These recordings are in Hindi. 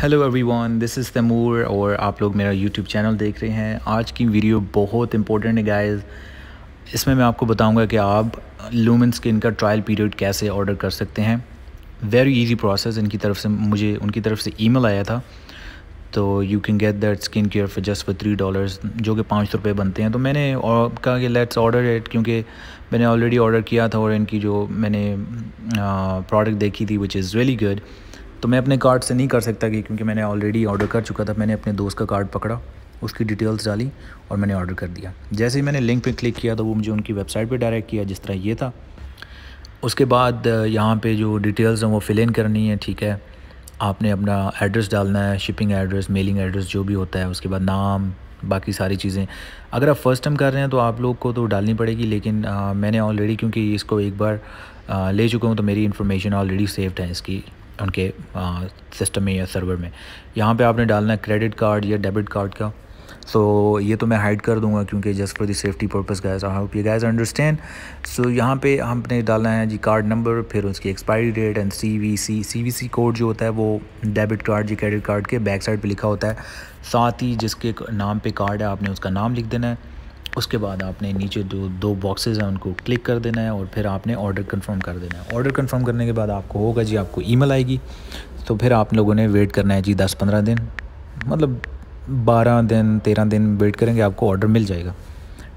hello everyone this is Taimur और आप लोग मेरा यूट्यूब चैनल देख रहे हैं आज की वीडियो बहुत इंपॉर्टेंट है गाइस इसमें मैं आपको बताऊंगा कि आप लूमन स्किन का ट्रायल पीरियड कैसे ऑर्डर कर सकते हैं वेरी इजी प्रोसेस इनकी तरफ से मुझे उनकी तरफ से ईमेल आया था तो you can get that skin care for just for three dollars जो कि पाँच सौ रुपये बनते हैं तो मैंने और कहा कि लेट्स ऑर्डर इट क्योंकि मैंने ऑलरेडी ऑर्डर किया था और इनकी जो मैंने प्रोडक्ट देखी थी विच इज़ रियली गुड तो मैं अपने कार्ड से नहीं कर सकता कि क्योंकि मैंने ऑलरेडी ऑर्डर कर चुका था मैंने अपने दोस्त का कार्ड पकड़ा उसकी डिटेल्स डाली और मैंने ऑर्डर कर दिया जैसे ही मैंने लिंक पे क्लिक किया तो वो मुझे उनकी वेबसाइट पे डायरेक्ट किया जिस तरह ये था उसके बाद यहाँ पे जो डिटेल्स हैं वो फिल इन करनी है ठीक है आपने अपना एड्रेस डालना है शिपिंग एड्रेस मेलिंग एड्रेस जो भी होता है उसके बाद नाम बाकी सारी चीज़ें अगर आप फ़र्स्ट टाइम कर रहे हैं तो आप लोग को तो डालनी पड़ेगी लेकिन आ, मैंने ऑलरेडी क्योंकि इसको एक बार आ, ले चुका हूँ तो मेरी इन्फॉर्मेशन ऑलरेडी सेव्ड है इसकी उनके सिस्टम में या सर्वर में यहाँ पे आपने डालना है क्रेडिट कार्ड या डेबिट कार्ड का सो so, ये तो मैं हाइड कर दूंगा क्योंकि just for the safety purpose guys I hope you guys understand so यहाँ पे हमने डालना है जी कार्ड नंबर फिर उसकी expiry date and C V C C V C code जो होता है वो डेबिट कार्ड जी क्रेडिट कार्ड के बैक साइड पे लिखा होता है साथ ही जिसके नाम पे कार्ड है आपने उसका नाम लिख देना है उसके बाद आपने नीचे जो दो बॉक्सेस हैं उनको क्लिक कर देना है और फिर आपने ऑर्डर कंफर्म कर देना है ऑर्डर कंफर्म करने के बाद आपको होगा जी आपको ईमेल आएगी तो फिर आप लोगों ने वेट करना है जी दस पंद्रह दिन मतलब बारह दिन तेरह दिन वेट करेंगे आपको ऑर्डर मिल जाएगा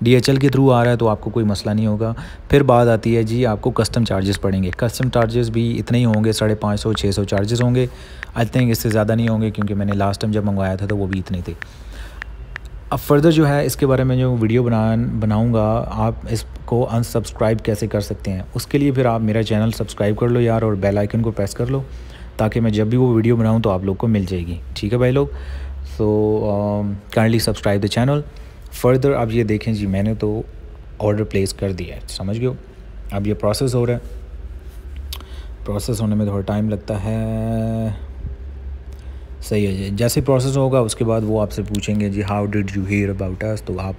डी के थ्रू आ रहा है तो आपको कोई मसला नहीं होगा फिर बात आती है जी आपको कस्टम चार्जेस पड़ेंगे कस्टम चार्जेस भी इतने ही होंगे साढ़े पाँच सौ छः सौ चार्जेस होंगे आई थिंक इससे ज़्यादा नहीं होंगे क्योंकि मैंने लास्ट टाइम जब मंगवाया था तो वो भी इतने थे अब फर्दर जो है इसके बारे में जो वीडियो बना बनाऊँगा आप इसको अनसब्सक्राइब कैसे कर सकते हैं उसके लिए फिर आप मेरा चैनल सब्सक्राइब कर लो यार और बेल आइकन को प्रेस कर लो ताकि मैं जब भी वो वीडियो बनाऊँ तो आप लोग को मिल जाएगी ठीक है भाई लोग so kindly subscribe the channel further आप ये देखें जी मैंने तो ऑर्डर प्लेस कर दिया है समझ गए अब ये प्रोसेस हो रहा है प्रोसेस होने में थोड़ा टाइम लगता है सही है जी जैसे प्रोसेस होगा उसके बाद वो आपसे पूछेंगे जी how did you hear about us तो आप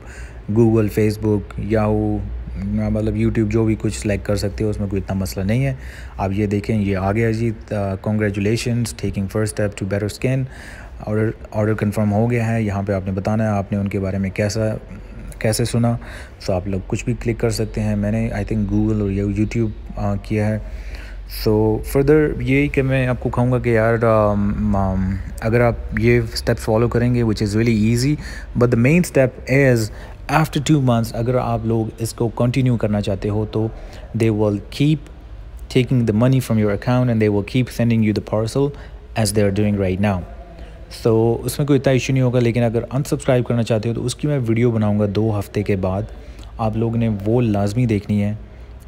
गूगल फेसबुक या वो मतलब यूट्यूब जो भी कुछ सेलेक्ट कर सकते हो उसमें कोई इतना मसला नहीं है आप ये देखें ये आ गया जी congratulation taking first step to better scan order order confirm हो गया है यहाँ पे आपने बताना है आपने उनके बारे में कैसा कैसे सुना तो आप लोग कुछ भी क्लिक कर सकते हैं मैंने आई थिंक गूगल और यूट्यूब किया है सो फर्दर यही कि मैं आपको कहूँगा कि यार um, um अगर आप ये स्टेप्स फॉलो करेंगे which is really easy but the main step is after two months अगर आप लोग इसको कंटिन्यू करना चाहते हो तो they will keep taking the money from your account and they will keep sending you the parcel as they are doing right now so उसमें कोई इतना इशू नहीं होगा लेकिन अगर अनसब्सक्राइब करना चाहते हो तो उसकी मैं वीडियो बनाऊँगा दो हफ्ते के बाद आप लोगों ने वो लाजमी देखनी है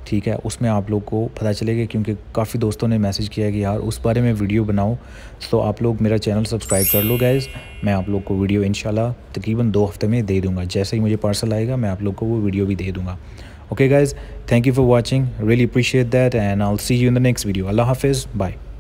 ठीक है उसमें आप लोग को पता चलेगा क्योंकि काफ़ी दोस्तों ने मैसेज किया है कि यार उस बारे में वीडियो बनाओ तो आप लोग मेरा चैनल सब्सक्राइब कर लो गैज़ मैं आप लोग को वीडियो इन तकरीबन दो हफ्ते में दे दूँगा जैसे ही मुझे पार्सल आएगा मैं आप लोग को वो वीडियो भी दे दूँगा okay guys thank you for watching really appreciate that and all see you in the next video अल्लाह हाफिज़ bye